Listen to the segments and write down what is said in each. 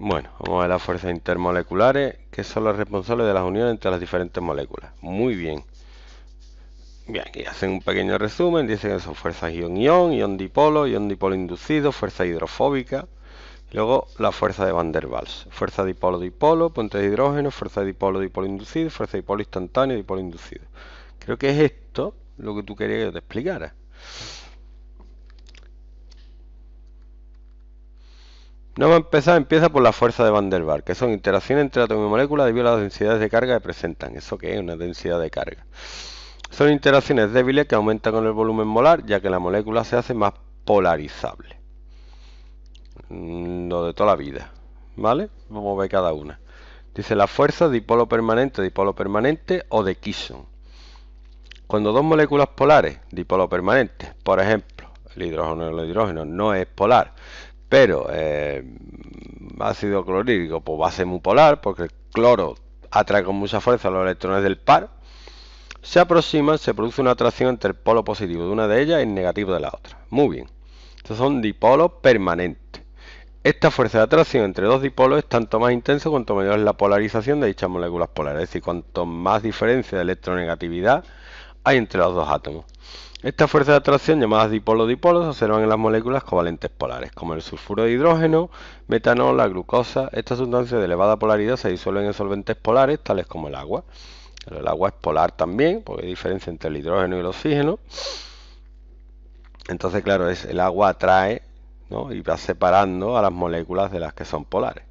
Bueno, vamos a ver las fuerzas intermoleculares, que son las responsables de las uniones entre las diferentes moléculas. Muy bien. Bien, aquí hacen un pequeño resumen, dicen que son fuerzas ion-ion, ion-dipolo, ion-dipolo inducido, fuerza hidrofóbica, luego la fuerza de Van der Waals, fuerza dipolo-dipolo, puente de hidrógeno, fuerza dipolo-dipolo inducido, fuerza dipolo instantáneo, dipolo inducido. Creo que es esto lo que tú querías que te explicara. No va a empezar, empieza por la fuerza de Van der Waals, que son interacciones entre átomos y moléculas debido a las densidades de carga que presentan. ¿Eso qué es? Una densidad de carga. Son interacciones débiles que aumentan con el volumen molar, ya que la molécula se hace más polarizable. Mm, lo de toda la vida, ¿vale? Vamos a ver cada una. Dice la fuerza dipolo permanente, dipolo permanente o de Kisson. Cuando dos moléculas polares, dipolo permanente, por ejemplo, el hidrógeno y el hidrógeno no es polar, pero eh, ácido clorhídrico pues va a ser muy polar porque el cloro atrae con mucha fuerza los electrones del par. Se aproximan, se produce una atracción entre el polo positivo de una de ellas y el negativo de la otra. Muy bien. Estos son dipolos permanentes. Esta fuerza de atracción entre dos dipolos es tanto más intensa cuanto mayor es la polarización de dichas moléculas polares. Es decir, cuanto más diferencia de electronegatividad, hay entre los dos átomos. Esta fuerza de atracción, llamada dipolo-dipolo, se observan en las moléculas covalentes polares, como el sulfuro de hidrógeno, metanol, la glucosa. Estas sustancias de elevada polaridad se disuelven en solventes polares, tales como el agua. Pero el agua es polar también, porque hay diferencia entre el hidrógeno y el oxígeno. Entonces, claro, es, el agua atrae y va separando a las moléculas de las que son polares.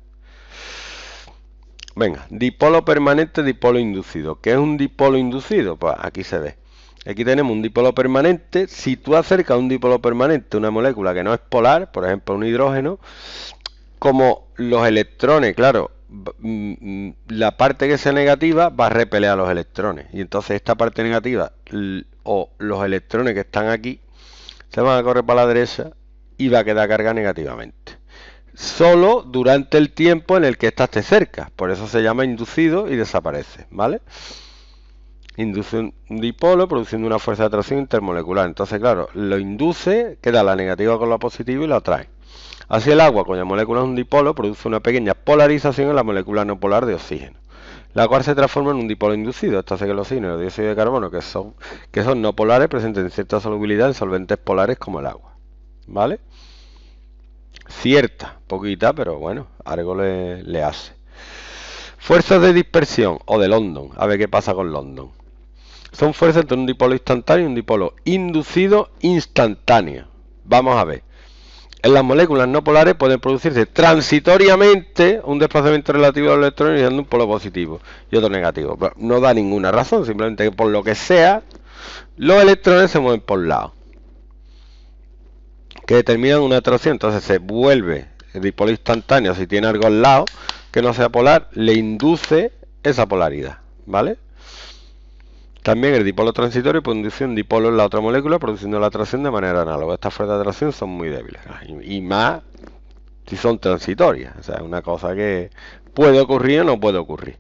Venga, dipolo permanente, dipolo inducido. ¿Qué es un dipolo inducido? Pues aquí se ve. Aquí tenemos un dipolo permanente. Si tú acercas un dipolo permanente una molécula que no es polar, por ejemplo un hidrógeno, como los electrones, claro, mm, la parte que sea negativa va a repelear a los electrones. Y entonces esta parte negativa o los electrones que están aquí se van a correr para la derecha y va a quedar carga negativamente solo durante el tiempo en el que estás cerca. Por eso se llama inducido y desaparece, ¿vale? Induce un dipolo produciendo una fuerza de atracción intermolecular. Entonces, claro, lo induce, queda la negativa con la positiva y la atrae. Así el agua, cuya molécula es un dipolo, produce una pequeña polarización en la molécula no polar de oxígeno, la cual se transforma en un dipolo inducido. Esto hace que los oxígeno dióxido de carbono, que son, que son no polares, presenten cierta solubilidad en solventes polares como el agua. ¿Vale? cierta, poquita, pero bueno, algo le, hace. Fuerzas de dispersión o de London, a ver qué pasa con London. Son fuerzas entre un dipolo instantáneo y un dipolo inducido instantáneo. Vamos a ver. En las moléculas no polares pueden producirse transitoriamente un desplazamiento relativo al electrón dando un polo positivo y otro negativo. no da ninguna razón, simplemente que por lo que sea, los electrones se mueven por lado que determinan una atracción. Entonces se vuelve el dipolo instantáneo si tiene algo al lado que no sea polar, le induce esa polaridad, ¿vale? También el dipolo transitorio inducir un dipolo en la otra molécula produciendo la atracción de manera análoga. Estas fuerzas de atracción son muy débiles ah, y, más si son transitorias, o sea, es una cosa que puede ocurrir o no puede ocurrir.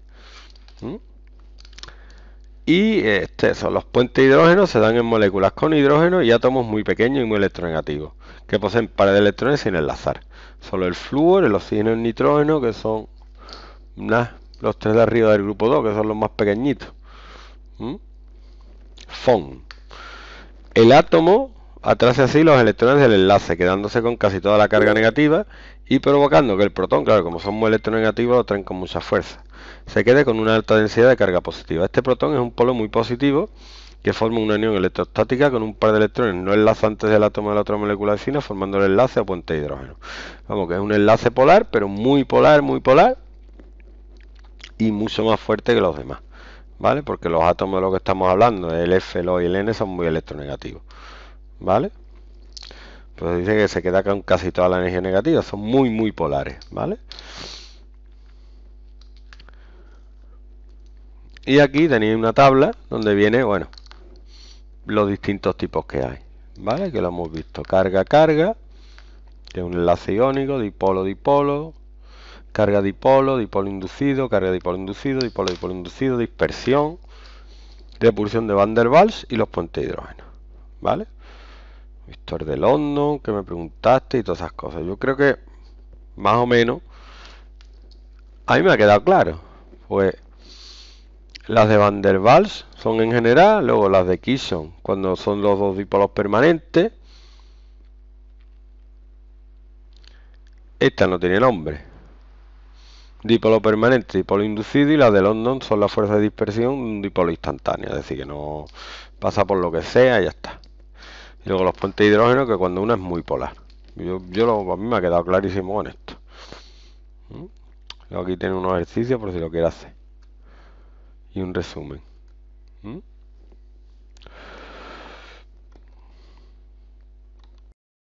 Y este, son los puentes de hidrógeno se dan en moléculas con hidrógeno y átomos muy pequeños y muy electronegativos, que poseen pares de electrones sin enlazar. Solo el flúor, el oxígeno y el nitrógeno, que son los tres de arriba del grupo 2, que son los más pequeñitos. Fon. El átomo Atrase así los electrones del enlace, quedándose con casi toda la carga negativa y provocando que el protón, claro, como son muy electronegativos, lo traen con mucha fuerza, se quede con una alta densidad de carga positiva. Este protón es un polo muy positivo que forma una unión electrostática con un par de electrones no enlazantes del átomo de la otra molécula vecina, formando el enlace a puente de hidrógeno. Vamos, que es un enlace polar, pero muy polar, muy polar y mucho más fuerte que los demás. ¿Vale? Porque los átomos de los que estamos hablando, el F, el O y el N, son muy electronegativos. ¿vale? pues dice que se queda con casi toda la energía negativa, son muy, muy polares, ¿vale? Y aquí tenéis una tabla donde viene, bueno, los distintos tipos que hay, ¿vale? Que lo hemos visto, carga, carga, de un enlace iónico, dipolo, dipolo, carga dipolo, dipolo inducido, carga dipolo inducido, dipolo dipolo inducido, dispersión, repulsión de Van der Waals y los puentes de hidrógeno. ¿Vale? Víctor de London, que me preguntaste y todas esas cosas. Yo creo que más o menos a mí me ha quedado claro. Pues las de Van der Waals son en general, luego las de Kisson cuando son los dos dipolos permanentes. Esta no tiene nombre. Dipolo permanente, dipolo inducido y las de London son la fuerza de dispersión un dipolo instantáneo, es decir, que no pasa por lo que sea y ya está. Luego los puentes de hidrógeno que cuando uno es muy polar. Yo, lo, a mí me ha quedado clarísimo con esto. ¿Mm? aquí tiene unos ejercicio por si lo quiere hacer. Y un resumen. ¿Mm?